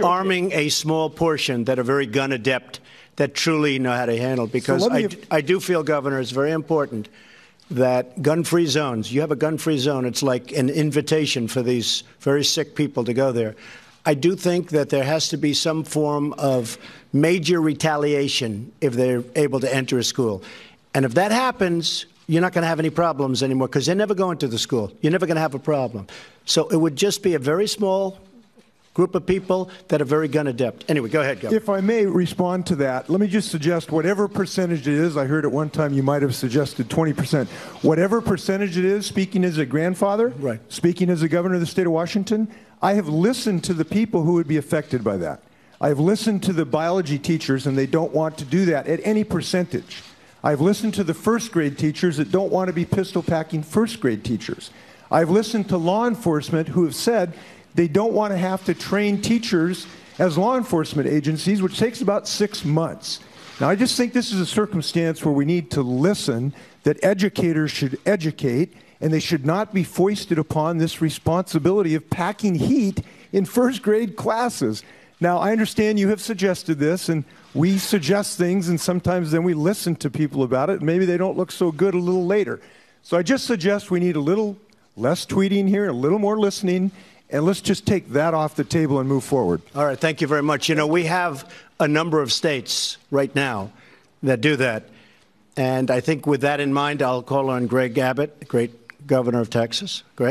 arming a small portion that are very gun adept, that truly know how to handle. Because so I, I do feel, Governor, it's very important that gun-free zones. You have a gun-free zone. It's like an invitation for these very sick people to go there. I do think that there has to be some form of major retaliation if they're able to enter a school. And if that happens, you're not going to have any problems anymore because they're never going to the school. You're never going to have a problem. So it would just be a very small group of people that are very gun adept. Anyway, go ahead, Governor. If I may respond to that, let me just suggest whatever percentage it is. I heard at one time you might have suggested 20%. Whatever percentage it is, speaking as a grandfather, right. speaking as a governor of the state of Washington, I have listened to the people who would be affected by that. I've listened to the biology teachers, and they don't want to do that at any percentage. I've listened to the first grade teachers that don't want to be pistol packing first grade teachers. I've listened to law enforcement who have said they don't want to have to train teachers as law enforcement agencies, which takes about six months. Now, I just think this is a circumstance where we need to listen that educators should educate and they should not be foisted upon this responsibility of packing heat in first grade classes. Now, I understand you have suggested this, and we suggest things, and sometimes then we listen to people about it, and maybe they don't look so good a little later. So I just suggest we need a little less tweeting here, a little more listening, and let's just take that off the table and move forward. All right. Thank you very much. You know, we have a number of states right now that do that. And I think with that in mind, I'll call on Greg Abbott, great governor of Texas. Greg?